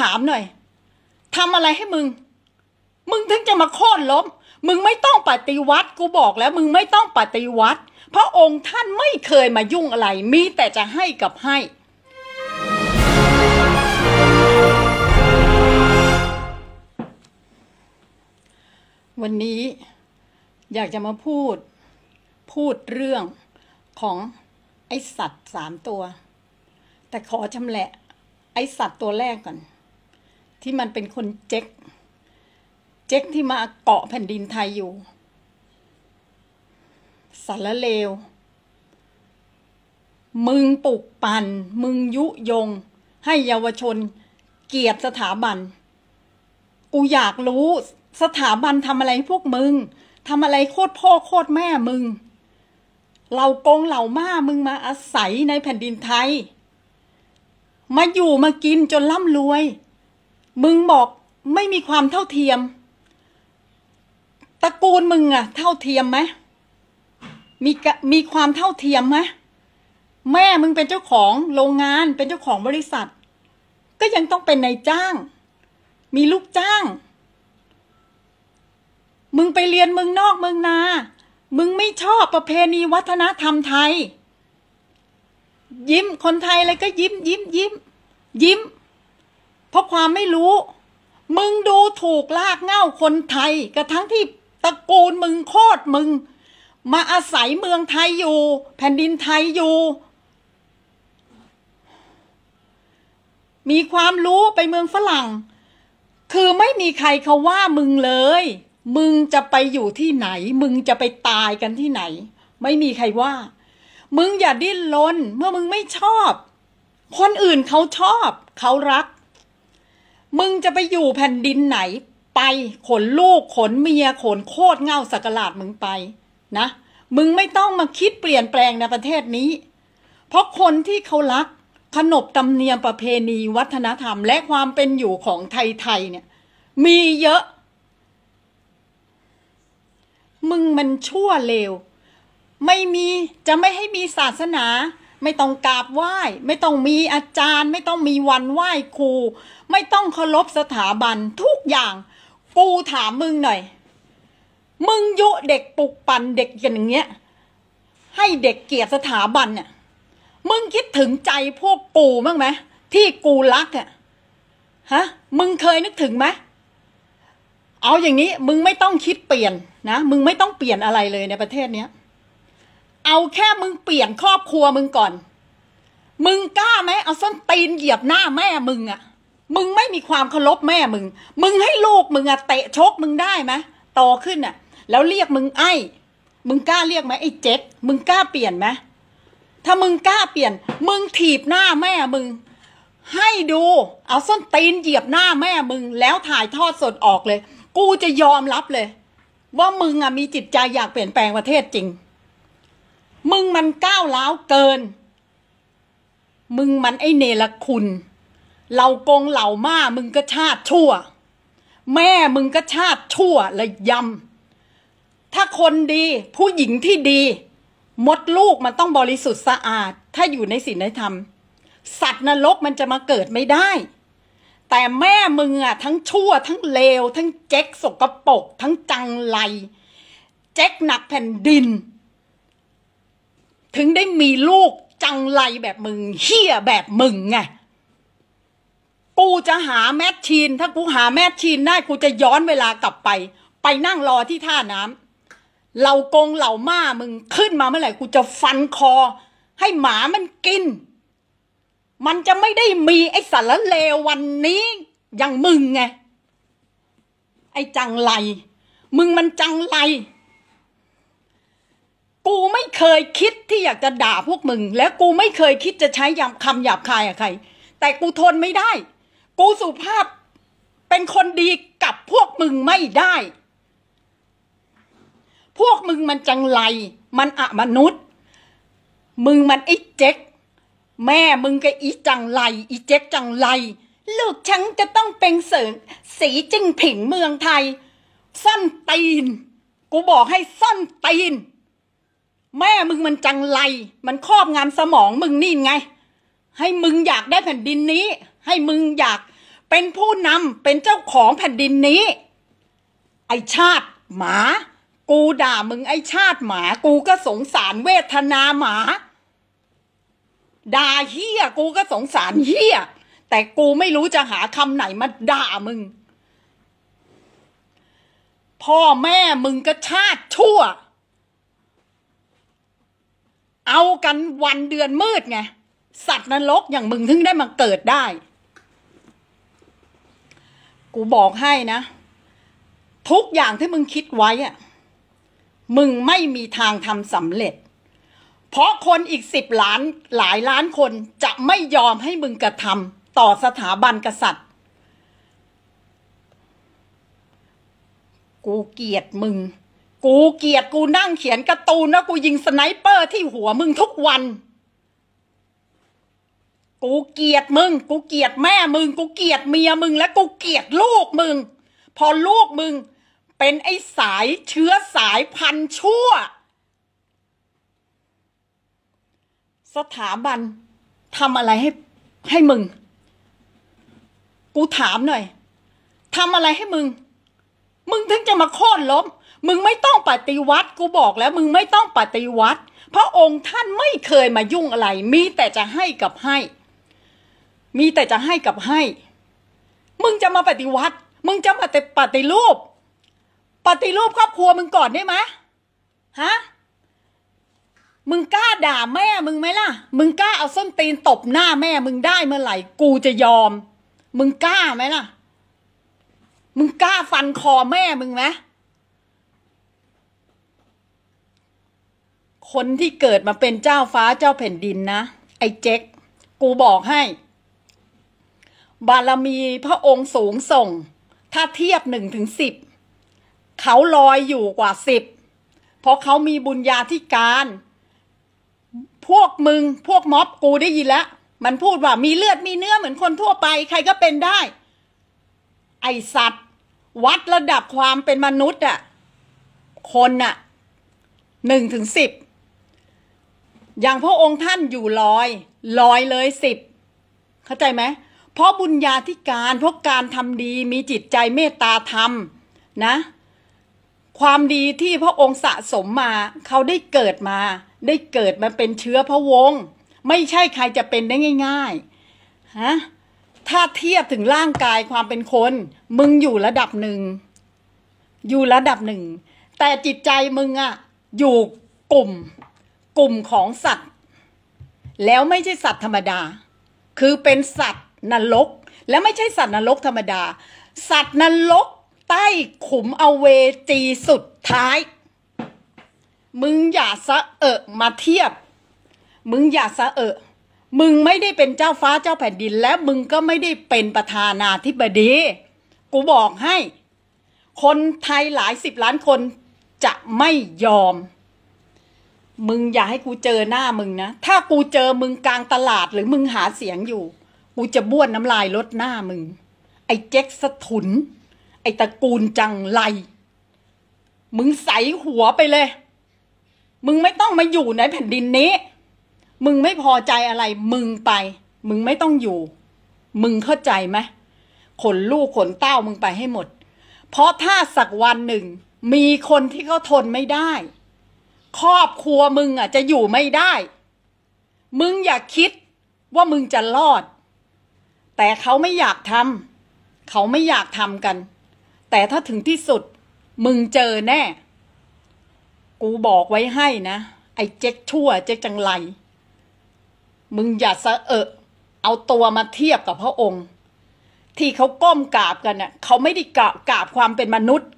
ถามหน่อยทำอะไรให้มึง มึงถึงจะมาโค่นล้ม มึงไม่ต้องปฏิวัติกูบอกแล้วมึงไม่ต้องปฏิวัติ พระองค์ท่านไม่เคยมายุ่งอะไร มีแต่จะให้กับให้ วันนี้อยากจะมาพูดพูดเรื่องของไอสัตว์สามตัว แต่ขอชำแหละไอสัตว์ตัวแรกก่อนที่มันเป็นคนเจ๊ก เจ๊กที่มาเกาะแผ่นดินไทยอยู่ สารเลว มึงปลุกปัน่น มึงยุยง ให้เยาวชน เกลียดสถาบัน กูอยากรู้ สถาบันทำอะไรพวกมึง ทำอะไรโคตรพ่อโคตรแม่มึง เรากงเหล่าม่ามึงมาอาศัยในแผ่นดินไทย มาอยู่มากินจนร่ำรวยมึงบอกไม่มีความเท่าเทียม ตระกูลมึงอะเท่าเทียมไหมมีมีความเท่าเทียมไหมแม่มึงเป็นเจ้าของโรงงานเป็นเจ้าของบริษัท ก็ยังต้องเป็นนายจ้าง มีลูกจ้าง มึงไปเรียนมึงนอกเมืองนา มึงไม่ชอบประเพณีวัฒนธรรมไทย ยิ้มคนไทยอะไรก็ยิ้มยิ้มยิ้ม ยิ้มเพราะความไม่รู้ มึงดูถูกลากเง่าคนไทย กระทั้งที่ตระกูลมึงโคตรมึง มาอาศัยเมืองไทยอยู่แผ่นดินไทยอยู่ มีความรู้ไปเมืองฝรั่ง คือไม่มีใครเขาว่า มึงเลย มึงจะไปอยู่ที่ไหน มึงจะไปตายกันที่ไหน ไม่มีใครว่า มึงอย่าดิ้นรนเมื่อมึงไม่ชอบ คนอื่นเขาชอบ เขารักมึงจะไปอยู่แผ่นดินไหนไปขนลูกขนเมีย ขนโคตรเงาสักหลาดมึงไปนะมึงไม่ต้องมาคิดเปลี่ยนแปลงในประเทศนี้ เพราะคนที่เขารักขนบตำเนียมประเพณีวัฒนธรรม และความเป็นอยู่ของไทยๆเนี่ย มีเยอะ มึงมันชั่วเลวไม่มีจะไม่ให้มีศาสนาไม่ต้องกราบไหว้ ไม่ต้องมีอาจารย์ ไม่ต้องมีวันไหว้ครูไม่ต้องเคารพสถาบันทุกอย่างกูถามมึงหน่อย มึงยุเด็กปลุกปั่นเด็กอย่างเงี้ย ให้เด็กเกียรติสถาบันเนี่ยมึงคิดถึงใจพวกกูมั้งไหมที่กูรักอ่ะฮะ มึงเคยนึกถึงไหมเอาอย่างนี้ มึงไม่ต้องคิดเปลี่ยนนะมึงไม่ต้องเปลี่ยนอะไรเลยในประเทศเนี้ยเอาแค่มึงเปลี่ยนครอบครัวมึงก่อน มึงกล้าไหมเอาส้นตีนเหยียบหน้าแม่มึงอะมึงไม่มีความเคารพแม่มึง มึงให้ลูก มึงอะเตะ ชกมึงได้ไหมโตขึ้นอะแล้วเรียก มึงไอ้มึงกล้าเรียกไหมไอ้เจ็ดมึงกล้าเปลี่ยนไหมถ้ามึงกล้าเปลี่ยน มึงถีบหน้าแม่มึง ให้ดู เอาส้นตีนเหยียบหน้าแม่มึงแล้วถ่ายทอดสดออกเลย กูจะยอมรับเลย ว่า มึงอะมีจิตใจ อยากเปลี่ยนแปลงประเทศจริงมึงมันก้าวล้าวเกิน มึงมันไอเนรคุณ เห่ากงเหล่าม่ามึงก็ชาติชั่ว แม่มึงก็ชาติชั่วเลยยำ ถ้าคนดี ผู้หญิงที่ดี มดลูกมันต้องบริสุทธิ์สะอาด ถ้าอยู่ในศีลในธรรม สัตว์นรกมันจะมาเกิดไม่ได้ แต่แม่มึงอะทั้งชั่วทั้งเลวทั้งเจ๊กสกปรกทั้งจังไรเจ๊กหนักแผ่นดินถึงได้มีลูกจังไรแบบมึงเฮี้ยแบบมึงไงกูจะหาแมชชีนถ้ากูหาแมชชีนได้กูจะย้อนเวลากลับไป ไปนั่งรอที่ท่าน้ำเหล่ากงเหล่าม่ามึงขึ้นมาเมื่อไหร่กูจะฟันคอ ให้หมามันกิน มันจะไม่ได้มีไอ้สารเลววันนี้ อย่างมึงไงไอ้จังไร มึงมันจังไรกูไม่เคยคิดที่อยากจะด่าพวกมึง แล้วกูไม่เคยคิดจะใช้ยคำหยาบคายอะใคร แต่กูทนไม่ได้กูสุภาพเป็นคนดีกับพวกมึงไม่ได้ พวกมึงมันจังไร มันอะมนุษย์ มึงมันไอ้เจ๊กแม่มึงก็อีจังไรอีเจ๊กจังไรลูกฉันจะต้องเป็นเสิงสีจิ้งผิงเมืองไทย สั้นตีน กูบอกให้สั้นตีนแม่มึงมันจังไรมันครอบงำสมองมึงนี่ไง ให้มึงอยากได้แผ่นดินนี้ ให้มึงอยากเป็นผู้นำเป็นเจ้าของแผ่นดินนี้ ไอชาติหมา กูด่ามึงไอชาติหมา กูก็สงสารเวทนาหมา ด่าเฮียกูก็สงสารเฮียแต่กูไม่รู้จะหาคำไหนมาด่ามึง พ่อแม่มึงก็ชาติชั่วเอากันวันเดือนมืด ไง สัตว์นรกอย่างมึง ถึง ได้ มา เกิดได้ กูบอกให้นะ ทุกอย่างที่มึงคิดไว้อะมึงไม่มีทางทำสำเร็จ เพราะคนอีกสิบล้านหลายล้านคนจะไม่ยอมให้มึงกระทำต่อสถาบันกษัตริย์ กูเกลียด มึงกูเกียดกูนั่งเขียนกระตูนแล้วกูยิงสไนเปอร์ที่หัวมึงทุกวัน กูเกียดมึง กูเกียดแม่มึง กูเกียดเมียมึงและกูเกียดลูกมึง พอลูกมึง เป็นไอ้สายเชื้อสายพันชั่ว สถาบันทำอะไรให้ให้มึง กูถามหน่อย ทำอะไรให้มึง มึงถึงจะมาโค่นล้มมึงไม่ต้องปฏิวัติกูบอกแล้ว มึงไม่ต้องปฏิวัติ พระองค์ท่านไม่เคยมายุ่งอะไร มีแต่จะให้กับให้ มีแต่จะให้กับให้ มึงจะมาปฏิวัติ มึงจะมาแต่ปฏิรูป ปฏิรูปครอบครัวมึงก่อนได้ไหมฮะมึงกล้าด่าแม่ มึงไหมล่ะ มึงกล้าเอาส้นตีนตบหน้าแม่ มึงได้เมื่อไหร่กูจะยอม มึงกล้าไหมล่ะ มึงกล้าฟันคอแม่มึงไหมคน ที่เกิดมาเป็นเจ้าฟ้าเจ้าแผ่นดินนะ ไอ้เจ๊กกูบอกให้ บารมีพระองค์ สูง ส่ง ถ้าเทียบหนึ่งถึงสิบเขาลอยอยู่กว่าสิบ เพราะเขามีบุญญาธิการ พวกมึงพวกม็อบกูได้ ยินแล้ว มันพูดว่ามีเลือดมีเนื้อ เหมือนคน ทั่วไป ใครก็เป็นได้ ไอสัตว์ วัดระดับความเป็นมนุษย์อะคนอะหนึ่งถึงสิบอย่างพระองค์ท่านอยู่ลอยลอยเลยสิบเข้าใจไหมเพราะบุญญาธิการเพราะการทำดีมีจิตใจเมตตาธรรมนะความดีที่พระองค์สะสมมาเขาได้เกิดมา ได้เกิดมาเป็นเชื้อพระวงศ์ไม่ใช่ใครจะเป็นได้ง่ายๆฮะถ้าเทียบถึงร่างกายความเป็นคน มึงอยู่ระดับหนึ่ง อยู่ระดับหนึ่ง แต่จิตใจมึงอะอยู่กลุ่มกลุ่มของสัตว์ แล้วไม่ใช่สัตว์ธรรมดา คือเป็นสัตว์นรกและไม่ ใช่สัตว์นรกธรรมดา สัตว์นรกใต้ขุมอเวจีสุดท้าย มึงอย่าสะเอะมาเทียบ มึงอย่าสะเอะ มึงไม่ได้เป็นเจ้าฟ้าเจ้าแผ่นดิน และมึงก็ไม่ได้เป็นประธานาธิบดีกูบอกให้ คนไทยหลายสิบล้านคนจะไม่ยอมมึงอย่าให้กูเจอหน้ามึงนะถ้ากูเจอมึงกลางตลาดหรือมึงหาเสียงอยู่ กูจะบ้วนน้ำลายลดหน้ามึง ไอ้เจ๊กสถุนไอ้ตระกูลจังไรมึงใสหัวไปเลย มึงไม่ต้องมาอยู่ในแผ่นดินนี้ มึงไม่พอใจอะไร มึงไป มึงไม่ต้องอยู่ มึงเข้าใจไหมขนลูกขนเต้ามึงไปให้หมด เพราะถ้าสักวันหนึ่ง มีคนที่เขาทนไม่ได้ครอบครัวมึงอ่ะจะอยู่ไม่ได้ มึงอย่าคิดว่ามึงจะรอด แต่เขาไม่อยากทำ เขาไม่อยากทำกัน แต่ถ้าถึงที่สุด มึงเจอแน่ กูบอกไว้ให้นะไอ้เจ๊กชั่ว เจ๊กจังไรมึงอย่าสะเอะ เอาตัวมาเทียบกับพระองค์ ที่เขาก้มกราบกันน่ะเขาไม่ได้กราบกราบความเป็นมนุษย์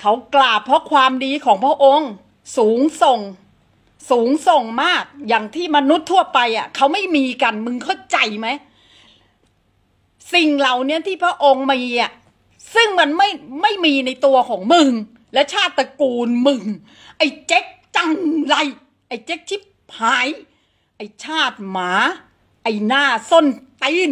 เขากราบเพราะความดีของพระองค์สูงส่ง สูงส่งมากอย่างที่มนุษย์ทั่วไปอะ่ะเขาไม่มีกัน มึงเข้าใจไหม สิ่งเหล่านี้ที่พระองค์มีอ่ะ ซึ่งมันไม่ไม่มีในตัวของมึง และชาติตระกูลมึง ไอ้เจ๊กจังไร ไอ้เจ๊กชิบหาย ไอ้ชาติหมา ไอ้หน้าส้นตีน